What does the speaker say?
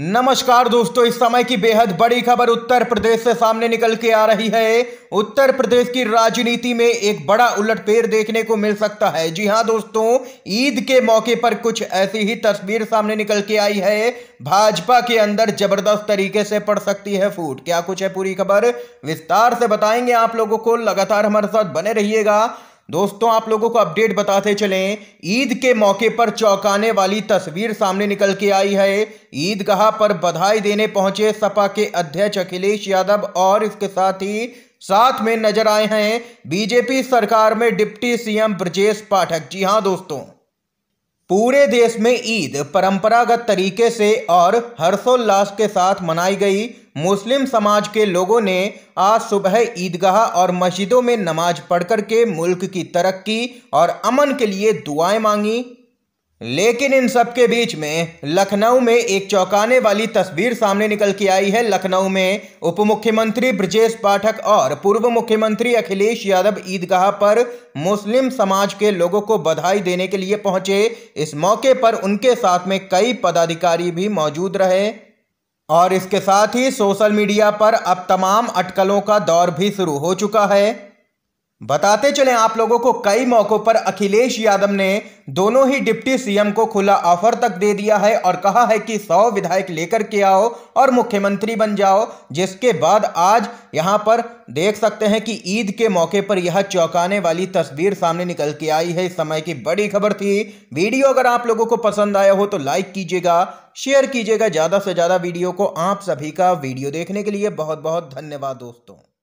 नमस्कार दोस्तों इस समय की बेहद बड़ी खबर उत्तर प्रदेश से सामने निकल के आ रही है उत्तर प्रदेश की राजनीति में एक बड़ा उलटफेर देखने को मिल सकता है जी हां दोस्तों ईद के मौके पर कुछ ऐसी ही तस्वीर सामने निकल के आई है भाजपा के अंदर जबरदस्त तरीके से पड़ सकती है फूट क्या कुछ है पूरी खबर विस्तार से बताएंगे आप लोगों को लगातार हमारे साथ बने रहिएगा दोस्तों आप लोगों को अपडेट बताते चलें ईद के मौके पर चौंकाने वाली तस्वीर सामने निकल के आई है ईदगाह पर बधाई देने पहुंचे सपा के अध्यक्ष अखिलेश यादव और इसके साथ ही साथ में नजर आए हैं बीजेपी सरकार में डिप्टी सीएम ब्रजेश पाठक जी हां दोस्तों पूरे देश में ईद परंपरागत तरीके से और हर्षोल्लास के साथ मनाई गई मुस्लिम समाज के लोगों ने आज सुबह ईदगाह और मस्जिदों में नमाज पढ़ के मुल्क की तरक्की और अमन के लिए दुआएं मांगी लेकिन इन सब के बीच में लखनऊ में एक चौंकाने वाली तस्वीर सामने निकल के आई है लखनऊ में उप मुख्यमंत्री ब्रजेश पाठक और पूर्व मुख्यमंत्री अखिलेश यादव ईदगाह पर मुस्लिम समाज के लोगों को बधाई देने के लिए पहुंचे इस मौके पर उनके साथ में कई पदाधिकारी भी मौजूद रहे और इसके साथ ही सोशल मीडिया पर अब तमाम अटकलों का दौर भी शुरू हो चुका है बताते चले आप लोगों को कई मौकों पर अखिलेश यादव ने दोनों ही डिप्टी सीएम को खुला ऑफर तक दे दिया है और कहा है कि सौ विधायक लेकर के आओ और मुख्यमंत्री बन जाओ जिसके बाद आज यहां पर देख सकते हैं कि ईद के मौके पर यह चौंकाने वाली तस्वीर सामने निकल के आई है इस समय की बड़ी खबर थी वीडियो अगर आप लोगों को पसंद आया हो तो लाइक कीजिएगा शेयर कीजिएगा ज़्यादा से ज़्यादा वीडियो को आप सभी का वीडियो देखने के लिए बहुत बहुत धन्यवाद दोस्तों